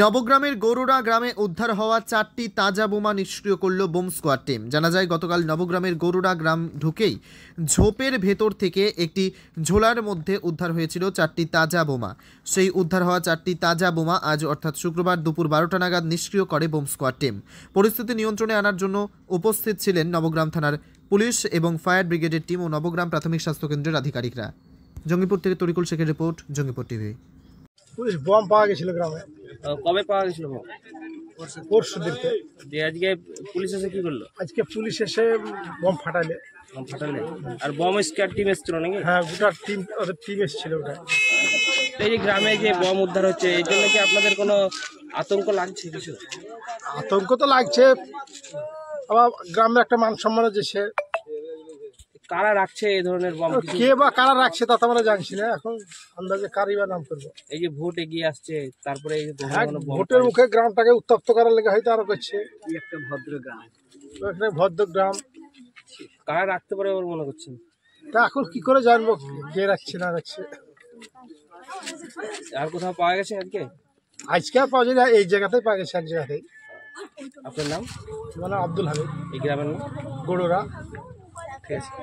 নবগ্রামের গরুড়া গ্রামে উদ্ধার হওয়া চারটি তাজা বোমা নিষ্ক্রিয় করল বোম স্কোয়াড টিম জানা যায় গতকাল নবগ্রামের গরুড়া গ্রাম ঢুকেই ঝোপের ভেতর থেকে একটি ঝোলার মধ্যে উদ্ধার হয়েছিল চারটি তাজা বোমা সেই উদ্ধার হওয়া চারটি তাজা বোমা আজ অর্থাৎ শুক্রবার দুপুর বারোটা নাগাদ নিষ্ক্রিয় করে বোম স্কোয়াড টিম পরিস্থিতি নিয়ন্ত্রণে আনার জন্য উপস্থিত ছিলেন নবগ্রাম থানার পুলিশ এবং ফায়ার ব্রিগেডের টিম ও নবগ্রাম প্রাথমিক স্বাস্থ্যকেন্দ্রের আধিকারিকরা জঙ্গিপুর থেকে তরিকুল শেখের report Jangipur TV police bomb পাওয়া গেছিল গ্রামে কবে পাওয়া গেছিল বম পরশু দিনকে দিয়ে আজকে পুলিশ এসে কি করলো আজকে পুলিশ এসে বম ফাটালে বম ফাটালে আর বম স্কোয়াড টিম এসেছিল নাকি হ্যাঁ গোটা টিম ওদের টিম এসেছিল ওটা এই যে গ্রামে যে বম উদ্ধার হচ্ছে এই জন্য কি আপনাদের কোনো আতঙ্ক লাগছে কিছু আতঙ্ক তো লাগছে আবার গ্রামের একটা মান সম্মান যে সে কারা রাখছে এই ধরনের বম কে বা কারা রাখছে তা তো আমরা জানছি না এখন আন্দাজে কারই বা নাম করবো এই যে ভোট এগিয়ে আসছে তারপরে এই ভোটের মুখে গ্রামটাকে উত্তপ্ত করার লেগে হয়তো আরো করছে একটা ভদ্র গ্রাম এখানে ভদ্র গ্রাম কারা রাখতে পারে ওর মনে করছেন তা এখন কি করে জানবো কে রাখছে না রাখছে আর কোথাও পাওয়া গেছে আজকে আজকে পাওয়া যায় না এই জায়গাতেই পাওয়া গেছে এক জায়গাতেই আপনার নাম আমার আব্দুল হামিদ এই গ্রামের নাম গড়োরা ঠিক আছে